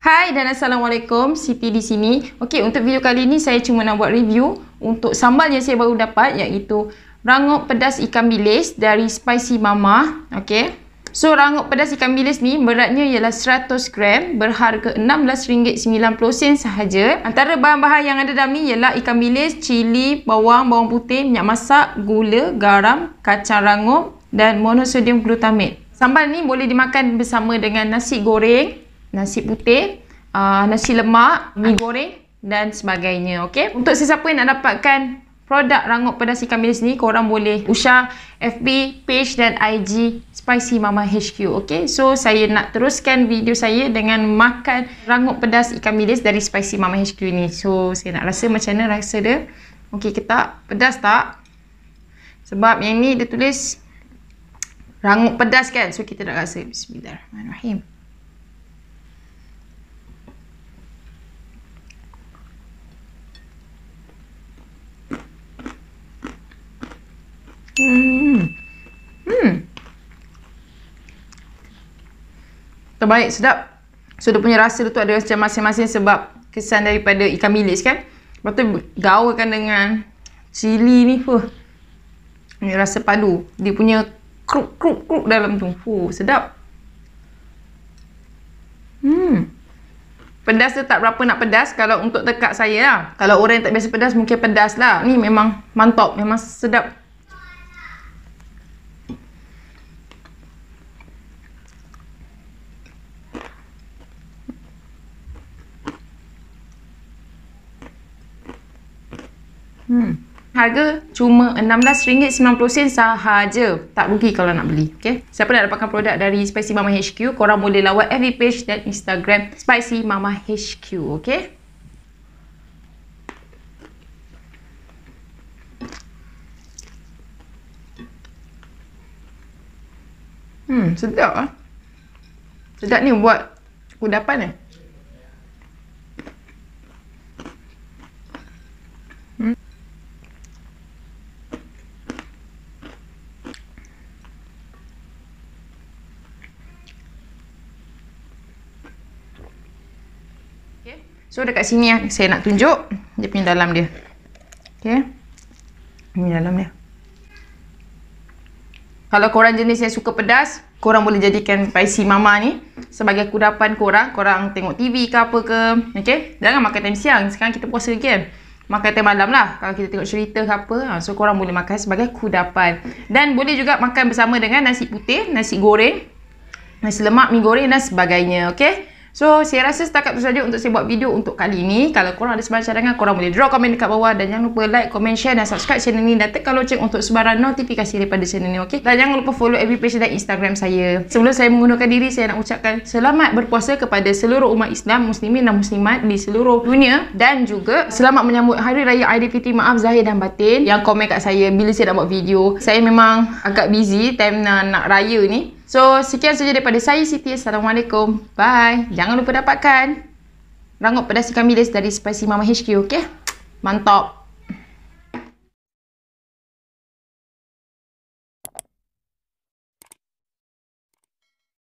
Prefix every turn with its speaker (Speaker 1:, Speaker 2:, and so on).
Speaker 1: Hai dan Assalamualaikum, Siti di sini. Okey, untuk video kali ni saya cuma nak buat review untuk sambal yang saya baru dapat iaitu rangup pedas ikan bilis dari Spicy Mama. Okey. So, rangup pedas ikan bilis ni beratnya ialah 100 gram berharga RM16.90 sahaja. Antara bahan-bahan yang ada dalam ni ialah ikan bilis, cili, bawang, bawang putih, minyak masak, gula, garam, kacang rangup dan monosodium glutamate. Sambal ni boleh dimakan bersama dengan nasi goreng, nasi putih, uh, nasi lemak, mi hmm. goreng dan sebagainya. Okay? Untuk sesiapa yang nak dapatkan produk rangup pedas ikan bilis ni, korang boleh usha FB, page dan IG Spicy Mama HQ. Okay? So, saya nak teruskan video saya dengan makan rangup pedas ikan bilis dari Spicy Mama HQ ni. So, saya nak rasa macam mana rasa dia. Okay ke tak? Pedas tak? Sebab yang ni dia tulis rangup pedas kan? So, kita nak rasa. Bismillahirrahmanirrahim. Hmm. Hmm. Terbaik, sedap. So, dia punya rasa tu ada macam masing-masing sebab kesan daripada ikan bilis kan. Lepas tu, gaulkan dengan cili ni. Fuh. ni rasa padu. Dia punya kruk-kruk-kruk dalam tu. Fuh, sedap. Hmm. Pedas tu tak berapa nak pedas kalau untuk tekak saya lah. Kalau orang yang tak biasa pedas, mungkin pedas lah. Ni memang mantap. Memang sedap. Hmm. Harga cuma RM16.90 sahaja. Tak rugi kalau nak beli. Okay? Siapa nak dapatkan produk dari Spicy Mama HQ, korang boleh lawat FB page dan Instagram Spicy Mama HQ. Okay? Hmm, sedap lah. Sedap ni buat kudapan eh. So dekat sini ya, saya nak tunjuk dia punya dalam dia. Okay. Ini dalam dia. Kalau korang jenis yang suka pedas, korang boleh jadikan spicy mama ni sebagai kudapan korang. Korang tengok TV ke apa ke. Okay. Jangan makan time siang. Sekarang kita puasa lagi kan. Makan time malam lah. Kalau kita tengok cerita ke apa. Ha, so korang boleh makan sebagai kudapan. Dan boleh juga makan bersama dengan nasi putih, nasi goreng, nasi lemak, mie goreng dan sebagainya. Okay? So, saya rasa setakat tu saja untuk saya buat video untuk kali ini. Kalau korang ada sebarang cadangan, korang boleh drop komen dekat bawah. Dan jangan lupa like, komen, share dan subscribe channel ni. Dan tekan loceng untuk sebarang notifikasi daripada channel ni, okey? Dan jangan lupa follow every page dan Instagram saya. Sebelum saya menggunakan diri, saya nak ucapkan selamat berpuasa kepada seluruh umat Islam, Muslimin dan Muslimat di seluruh dunia. Dan juga selamat menyambut Hari Raya Aidilfitri Maaf Zahir dan Batin yang komen kat saya bila saya nak buat video. Saya memang agak busy time nak, nak raya ni. So, sekian saja daripada saya Siti. Assalamualaikum. Bye. Jangan lupa dapatkan rangup pedas ikan bilis dari Spicy Mama HQ. Okay? Mantap.